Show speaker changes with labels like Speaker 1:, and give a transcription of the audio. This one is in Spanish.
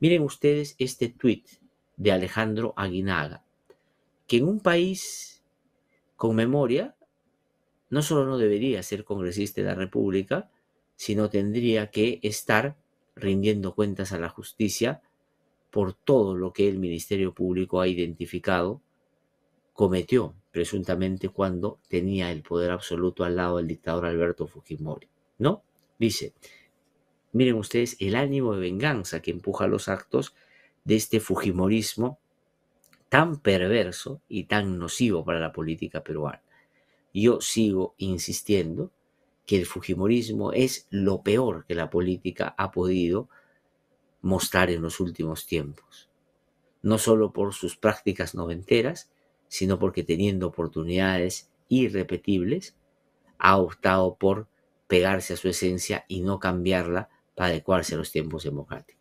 Speaker 1: Miren ustedes este tuit de Alejandro Aguinaga, que en un país con memoria no solo no debería ser congresista de la República, sino tendría que estar rindiendo cuentas a la justicia por todo lo que el Ministerio Público ha identificado cometió presuntamente cuando tenía el poder absoluto al lado del dictador Alberto Fujimori. ¿No? Dice, Miren ustedes el ánimo de venganza que empuja los actos de este Fujimorismo tan perverso y tan nocivo para la política peruana. Yo sigo insistiendo que el Fujimorismo es lo peor que la política ha podido mostrar en los últimos tiempos, no solo por sus prácticas noventeras, sino porque teniendo oportunidades irrepetibles, ha optado por pegarse a su esencia y no cambiarla para adecuarse a los tiempos democráticos.